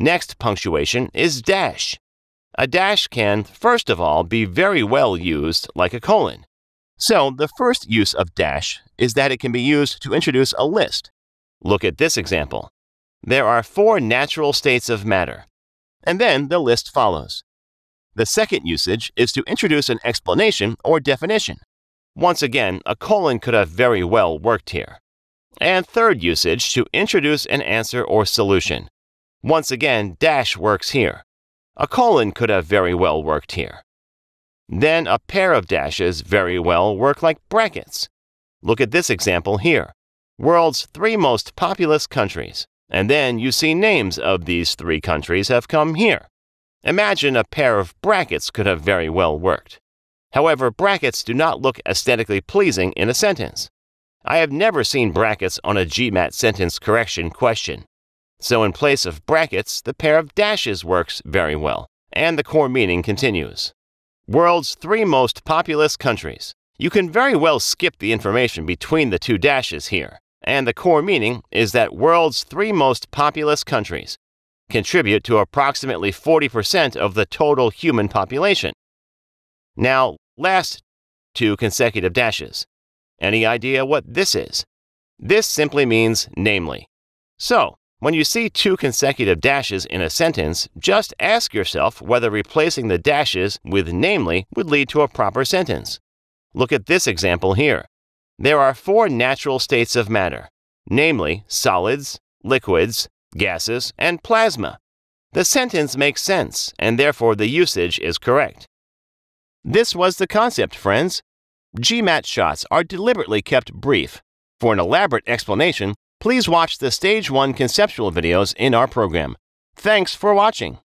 Next punctuation is dash. A dash can, first of all, be very well used like a colon. So the first use of dash is that it can be used to introduce a list. Look at this example. There are four natural states of matter, and then the list follows. The second usage is to introduce an explanation or definition. Once again, a colon could have very well worked here. And third usage to introduce an answer or solution. Once again, dash works here. A colon could have very well worked here. Then a pair of dashes very well work like brackets. Look at this example here. World's three most populous countries. And then you see names of these three countries have come here. Imagine a pair of brackets could have very well worked. However, brackets do not look aesthetically pleasing in a sentence. I have never seen brackets on a GMAT sentence correction question. So in place of brackets, the pair of dashes works very well, and the core meaning continues. World's three most populous countries. You can very well skip the information between the two dashes here, and the core meaning is that world's three most populous countries contribute to approximately 40% of the total human population. Now, last two consecutive dashes. Any idea what this is? This simply means namely. So, when you see two consecutive dashes in a sentence, just ask yourself whether replacing the dashes with namely would lead to a proper sentence. Look at this example here. There are four natural states of matter, namely solids, liquids, gases, and plasma. The sentence makes sense, and therefore the usage is correct. This was the concept, friends. GMAT shots are deliberately kept brief. For an elaborate explanation, Please watch the Stage 1 conceptual videos in our program. Thanks for watching.